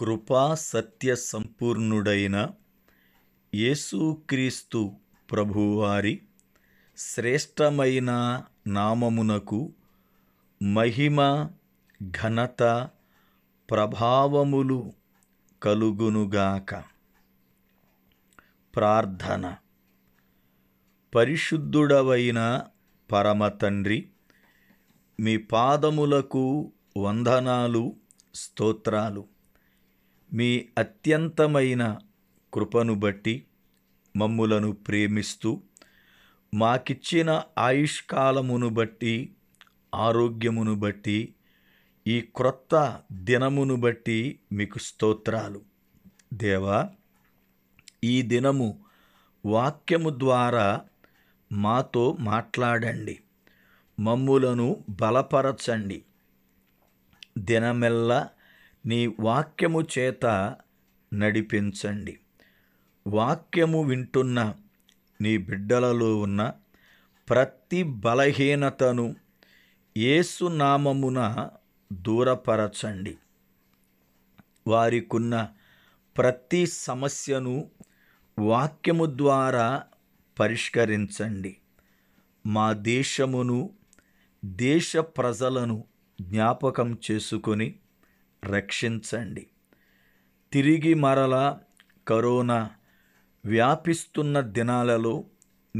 కృపా సత్య సంపూర్ణుడైన యేసుక్రీస్తు ప్రభువారి శ్రేష్టమైన నామమునకు మహిమ ఘనత ప్రభావములు కలుగునుగాక ప్రార్థన పరిశుద్ధుడవైన పరమతండ్రి మీ పాదములకు వందనాలు స్తోత్రాలు మీ అత్యంతమైన కృపను బట్టి మమ్ములను ప్రేమిస్తూ మాకిచ్చిన ఆయుష్కాలమును బట్టి ఆరోగ్యమును బట్టి ఈ క్రొత్త దినమును బట్టి మీకు స్తోత్రాలు దేవా ఈ దినము వాక్యము ద్వారా మాతో మాట్లాడండి మమ్ములను బలపరచండి దినమెల్లా నీ వాక్యము చేత నడిపించండి వాక్యము వింటున్న నీ బిడ్డలలో ఉన్న ప్రతి బలహీనతను ఏసునామమున దూరపరచండి వారికున్న ప్రతి సమస్యను వాక్యము ద్వారా పరిష్కరించండి మా దేశమును దేశ ప్రజలను జ్ఞాపకం చేసుకొని రక్షించండి తిరిగి మరల కరోనా వ్యాపిస్తున్న దినాలలో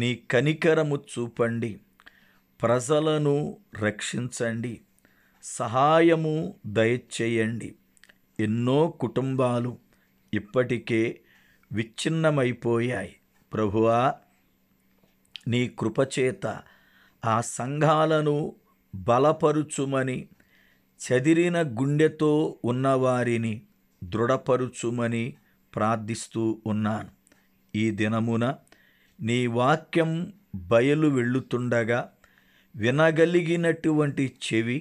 నీ కనికరము చూపండి ప్రజలను రక్షించండి సహాయము దయచేయండి ఎన్నో కుటుంబాలు ఇప్పటికే విచ్ఛిన్నమైపోయాయి ప్రభువా నీ కృపచేత ఆ సంఘాలను బలపరుచుమని చదిరిన గుండెతో ఉన్నవారిని దృఢపరుచుమని ప్రార్థిస్తూ ఉన్నాను ఈ దినమున నీ వాక్యం బయలు వెళ్ళుతుండగా వినగలిగినటువంటి చెవి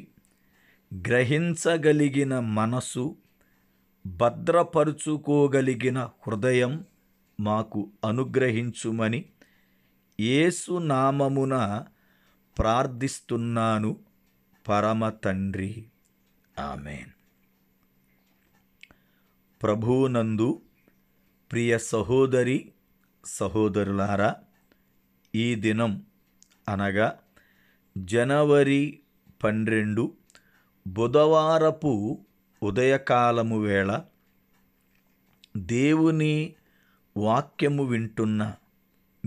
గ్రహించగలిగిన మనసు భద్రపరుచుకోగలిగిన హృదయం మాకు అనుగ్రహించుమని ఏసునామమున ప్రార్థిస్తున్నాను పరమ తండ్రి ఆమెన్ ప్రభువునందు ప్రియ సహోదరి సహోదరులారా ఈ దినం అనగా జనవరి పన్నెండు బుధవారపు ఉదయకాలము వేళ దేవుని వాక్యము వింటున్న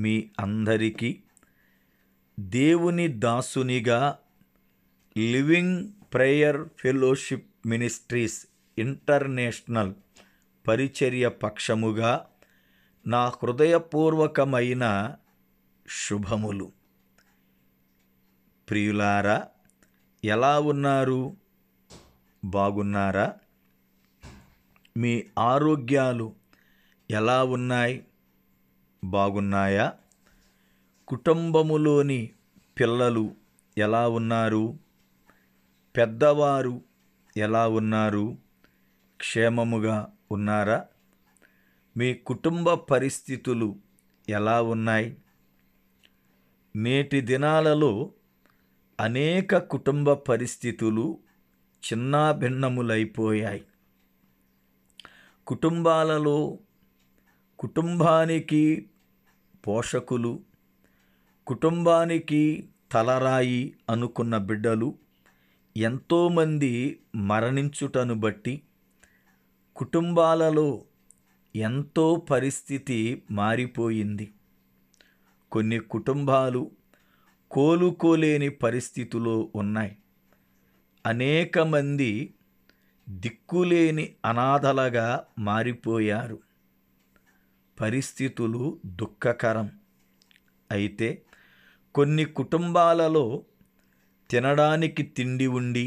మీ అందరికీ దేవుని దాసునిగా living prayer fellowship ministries international పరిచర్య పక్షముగా నా హృదయపూర్వకమైన శుభములు ప్రియులారా ఎలా ఉన్నారు బాగున్నారా మీ ఆరోగ్యాలు ఎలా ఉన్నాయి బాగున్నాయా కుటుంబములోని పిల్లలు ఎలా ఉన్నారు పెద్దవారు ఎలా ఉన్నారు క్షేమముగా ఉన్నారా మీ కుటుంబ పరిస్థితులు ఎలా ఉన్నాయి నేటి దినాలలో అనేక కుటుంబ పరిస్థితులు చిన్నాభిన్నములైపోయాయి కుటుంబాలలో కుటుంబానికి పోషకులు కుటుంబానికి తలరాయి అనుకున్న బిడ్డలు ఎంతోమంది మరణించుటను బట్టి కుటుంబాలలో ఎంతో పరిస్థితి మారిపోయింది కొన్ని కుటుంబాలు కోలుకోలేని పరిస్థితిలో ఉన్నాయి అనేక మంది దిక్కులేని అనాథలగా మారిపోయారు పరిస్థితులు దుఃఖకరం అయితే కొన్ని కుటుంబాలలో తినడానికి తిండి ఉండి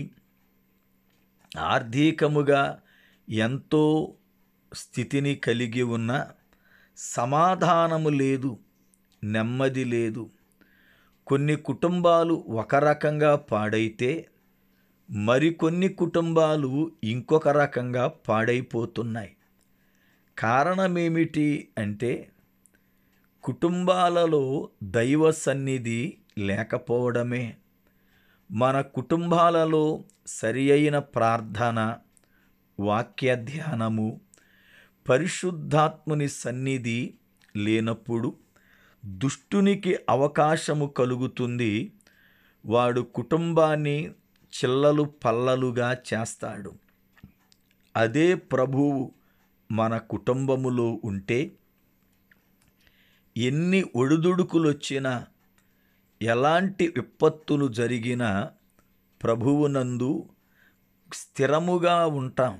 ఆర్థికముగా ఎంతో స్థితిని కలిగి ఉన్న సమాధానము లేదు నెమ్మది లేదు కొన్ని కుటుంబాలు ఒక రకంగా పాడైతే మరికొన్ని కుటుంబాలు ఇంకొక రకంగా పాడైపోతున్నాయి కారణమేమిటి అంటే కుటుంబాలలో దైవ సన్నిధి లేకపోవడమే మన కుటుంబాలలో సరి అయిన ప్రార్థన వాక్య ధ్యానము పరిశుద్ధాత్ముని సన్నిధి లేనప్పుడు దుష్టునికి అవకాశము కలుగుతుంది వాడు కుటుంబాన్ని చిల్లలు పల్లలుగా చేస్తాడు అదే ప్రభువు మన కుటుంబములో ఉంటే ఎన్ని ఒడిదుడుకులు వచ్చినా ఎలాంటి విపత్తులు జరిగినా ప్రభువునందు స్థిరముగా ఉంటాం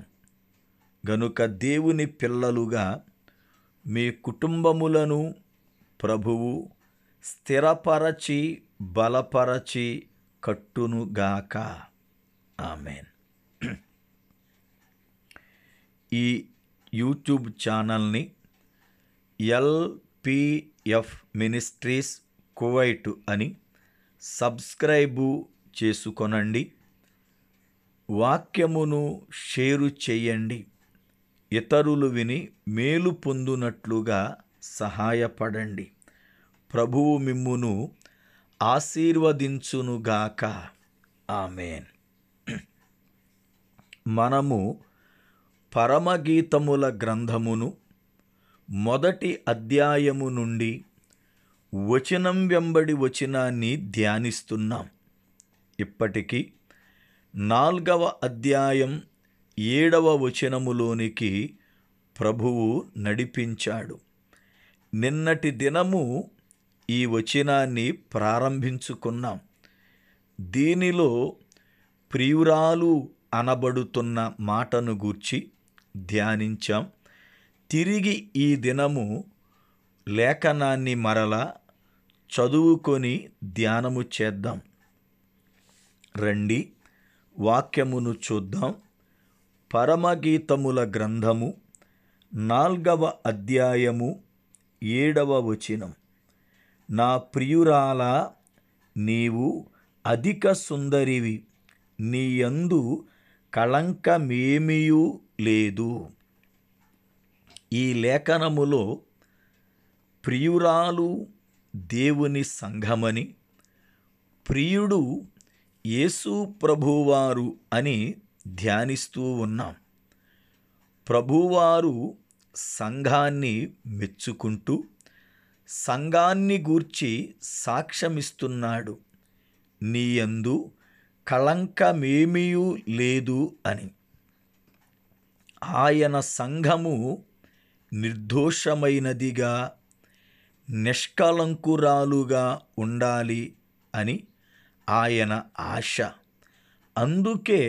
గనుక దేవుని పిల్లలుగా మీ కుటుంబములను ప్రభువు స్థిరపరచి బలపరచి కట్టునుగాక ఆమెన్ ఈ యూట్యూబ్ ఛానల్ని ఎల్పిఎఫ్ మినిస్ట్రీస్ కువైట్ అని సబ్స్క్రైబు చేసుకొనండి వాక్యమును షేరు చేయండి ఇతరులు విని మేలు పొందునట్లుగా సహాయపడండి ప్రభువు మిమ్మును ఆశీర్వదించునుగాక ఆమెన్ మనము పరమగీతముల గ్రంథమును మొదటి అధ్యాయము నుండి వచనం వెంబడి వచనాన్ని ధ్యానిస్తున్నాం ఇప్పటికీ నాల్గవ అధ్యాయం ఏడవ వచనములోనికి ప్రభువు నడిపించాడు నిన్నటి దినము ఈ వచనాన్ని ప్రారంభించుకున్నాం దీనిలో ప్రియురాలు అనబడుతున్న మాటను గూర్చి ధ్యానించాం తిరిగి ఈ దినము లేఖనాన్ని మరలా చదువుకొని ధ్యానము చేద్దాం రండి వాక్యమును చూద్దాం పరమగీతముల గ్రంథము నాల్గవ అధ్యాయము ఏడవ వచనం నా ప్రియురాల నీవు అధిక సుందరివి నీయందు కళంకమేమీయూ లేదు ఈ లేఖనములో ప్రియురాలు దేవుని సంఘమని ప్రియుడు యేసు ప్రభువారు అని ధ్యానిస్తూ ఉన్నాం ప్రభువారు సంఘాన్ని మెచ్చుకుంటూ సంఘాన్ని గూర్చి సాక్ష్యమిస్తున్నాడు నీయందు కళంకమేమీయూ లేదు అని ఆయన సంఘము నిర్దోషమైనదిగా నిష్కలంకురాలుగా ఉండాలి అని ఆయన ఆశ అందుకే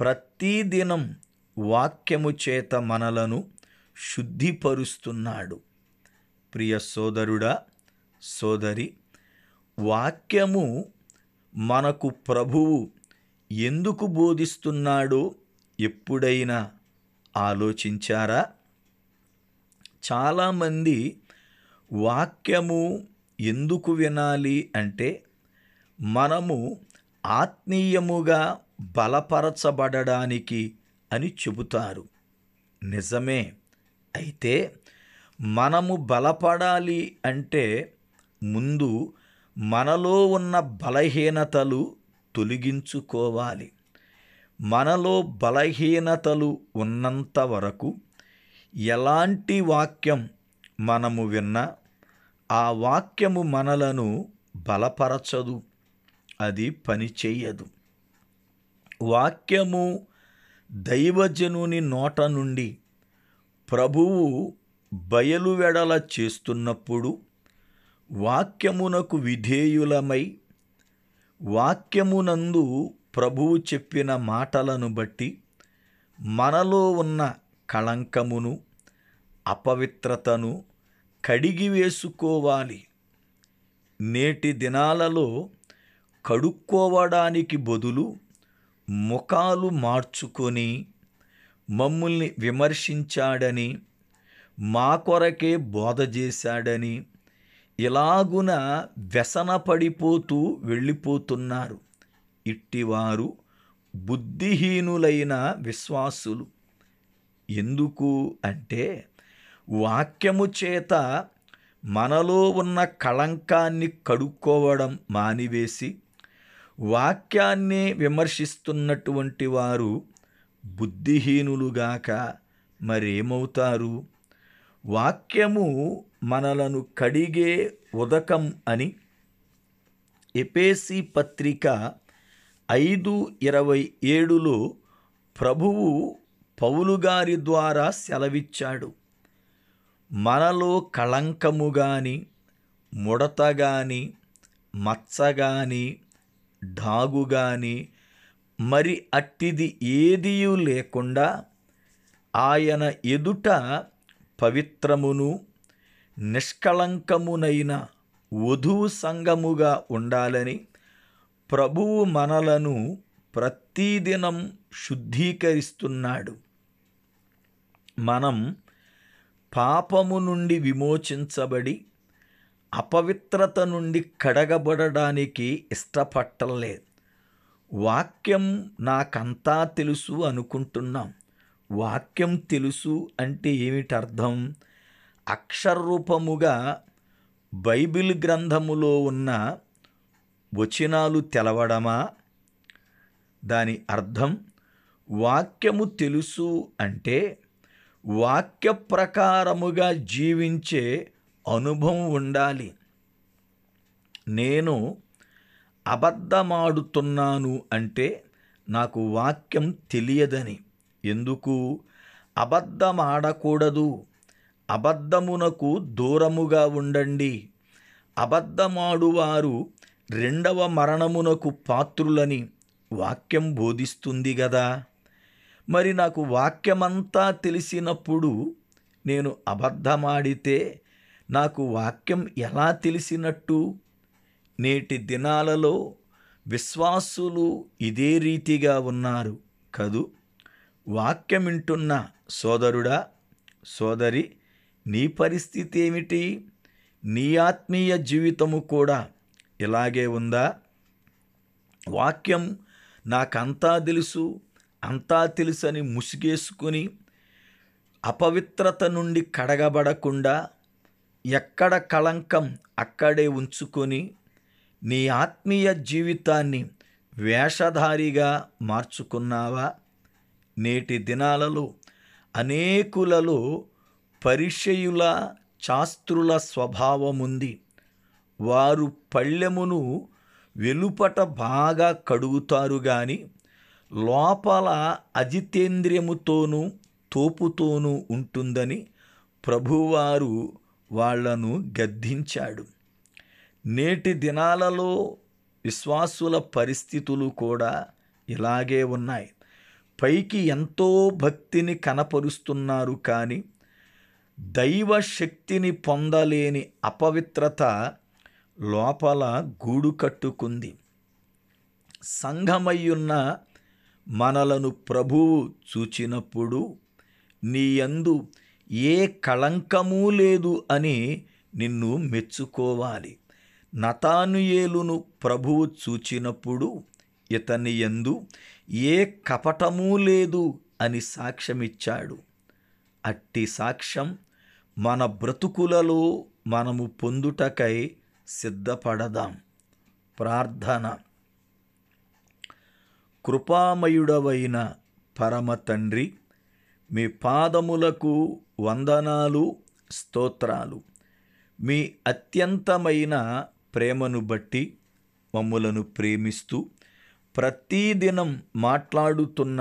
ప్రతిదినం వాక్యము చేత మనలను శుద్ధిపరుస్తున్నాడు ప్రియ సోదరుడా సోదరి వాక్యము మనకు ప్రభువు ఎందుకు బోధిస్తున్నాడో ఎప్పుడైనా ఆలోచించారా చాలామంది వాక్యము ఎందుకు వినాలి అంటే మనము ఆత్మీయముగా బలపరచబడడానికి అని చెబుతారు నిజమే అయితే మనము బలపడాలి అంటే ముందు మనలో ఉన్న బలహీనతలు తొలగించుకోవాలి మనలో బలహీనతలు ఉన్నంత వరకు ఎలాంటి వాక్యం మనము విన్న ఆ వాక్యము మనలను బలపరచదు అది పని చేయదు వాక్యము దైవజనుని నోట నుండి ప్రభువు బయలువెడల చేస్తున్నప్పుడు వాక్యమునకు విధేయులమై వాక్యమునందు ప్రభువు చెప్పిన మాటలను బట్టి మనలో ఉన్న కళంకమును అపవిత్రతను కడిగివేసుకోవాలి నేటి దినాలలో కడుక్కోవడానికి బదులు ముఖాలు మార్చుకొని మమ్ముల్ని విమర్శించాడని మా కొరకే బోధ చేశాడని ఇలాగున వ్యసన పడిపోతూ వెళ్ళిపోతున్నారు ఇట్టివారు బుద్ధిహీనులైన విశ్వాసులు ఎందుకు అంటే వాక్యము చేత మనలో ఉన్న కళంకాన్ని కడుక్కోవడం మానివేసి వాక్యాన్నే విమర్శిస్తున్నటువంటి వారు బుద్ధిహీనులుగాక మరేమవుతారు వాక్యము మనలను కడిగే ఉదకం అని ఎపేసి పత్రిక ఐదు ఇరవై ఏడులో ప్రభువు పౌలుగారి ద్వారా సెలవిచ్చాడు మనలో కళంకము కానీ ముడత గాని మచ్చ గాని డాగు గాని మరి అట్టిది ఏదియు లేకుండా ఆయన ఎదుట పవిత్రమును నిష్కళంకమునైన వధువు సంఘముగా ఉండాలని ప్రభువు మనలను ప్రతిదినం శుద్ధీకరిస్తున్నాడు మనం పాపము నుండి విమోచించబడి అపవిత్రత నుండి కడగబడడానికి ఇష్టపట్టలేదు వాక్యం నాకంతా తెలుసు అనుకుంటున్నాం వాక్యం తెలుసు అంటే ఏమిటి అర్థం అక్షరరూపముగా బైబిల్ గ్రంథములో ఉన్న వచనాలు తెలవడమా దాని అర్థం వాక్యము తెలుసు అంటే వాక్య ప్రకారముగా జీవించే అనుభవం ఉండాలి నేను అబద్ధమాడుతున్నాను అంటే నాకు వాక్యం తెలియదని ఎందుకు అబద్ధమాడకూడదు అబద్ధమునకు దూరముగా ఉండండి అబద్ధమాడువారు రెండవ మరణమునకు పాత్రులని వాక్యం బోధిస్తుంది గదా మరి నాకు వాక్యమంతా తెలిసినప్పుడు నేను అబద్ధమాడితే నాకు వాక్యం ఎలా తెలిసినట్టు నేటి దినాలలో విశ్వాసులు ఇదే రీతిగా ఉన్నారు కదూ వాక్యం వింటున్న సోదరుడా సోదరి నీ పరిస్థితి ఏమిటి నీ ఆత్మీయ జీవితము కూడా ఇలాగే ఉందా వాక్యం నాకంతా తెలుసు అంతా తెలుసని ముసుగేసుకుని అపవిత్రత నుండి కడగబడకుండా ఎక్కడ కళంకం అక్కడే ఉంచుకొని నీ ఆత్మీయ జీవితాన్ని వేషధారిగా మార్చుకున్నావా నేటి దినాలలో అనేకులలో పరిషయుల శాస్త్రుల స్వభావముంది వారు పళ్ళెమును వెలుపట బాగా కడుగుతారు కానీ లోపల అజితేంద్రియముతోనూ తోపుతోనూ ఉంటుందని ప్రభువారు వాళ్లను గద్దించాడు నేటి దినాలలో విశ్వాసుల పరిస్థితులు కూడా ఇలాగే ఉన్నాయి పైకి ఎంతో భక్తిని కనపరుస్తున్నారు కానీ దైవ శక్తిని పొందలేని అపవిత్రత లోపల గూడు కట్టుకుంది సంఘమయ్యున్న మనలను ప్రభువు చూచినప్పుడు నీయందు ఏ కళంకమూ లేదు అని నిన్ను మెచ్చుకోవాలి నతానుయేలును ప్రభువు చూచినప్పుడు ఇతని ఎందు ఏ కపటమూ లేదు అని సాక్ష్యమిచ్చాడు అట్టి సాక్ష్యం మన బ్రతుకులలో మనము పొందుటకై సిద్ధపడదాం ప్రార్థన కృపామయుడవైన పరమ తండ్రి మీ పాదములకు వందనాలు స్తోత్రాలు మీ అత్యంతమైన ప్రేమను బట్టి మమ్ములను ప్రేమిస్తూ ప్రతిదినం మాట్లాడుతున్న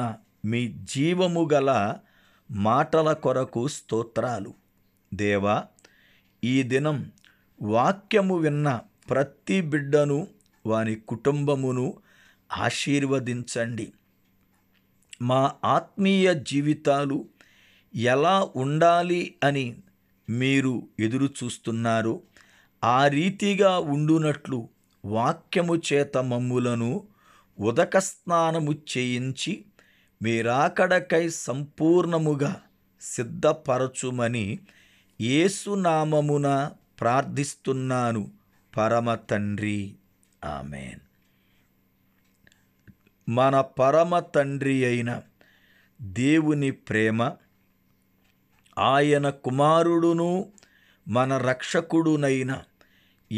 మీ జీవము గల మాటల కొరకు స్తోత్రాలు దేవా ఈ దినం వాక్యము విన్న ప్రతి బిడ్డను వాని కుటుంబమును ఆశీర్వదించండి మా ఆత్మీయ జీవితాలు ఎలా ఉండాలి అని మీరు ఎదురు చూస్తున్నారు ఆ రీతిగా ఉండునట్లు వాక్యము చేత మమ్ములను ఉదక స్నానము చేయించి మీరాకడకై సంపూర్ణముగా సిద్ధపరచుమని ఏసునామమున ప్రార్థిస్తున్నాను పరమ తండ్రి ఆమెన్ మన పరమ తండ్రి అయిన దేవుని ప్రేమ ఆయన కుమారుడును మన రక్షకుడునైన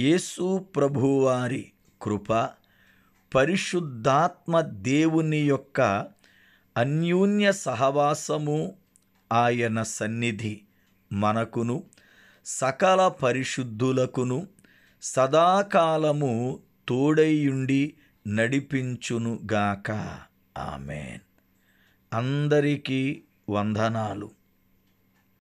యేసు ప్రభువారి కృప పరిశుద్ధాత్మ దేవుని యొక్క అన్యూన్య సహవాసము ఆయన సన్నిధి మనకును సకల పరిశుద్ధులకును సదాకాలము తోడైయుండి నడిపించునుగాక ఆమెన్ అందరికీ వందనాలు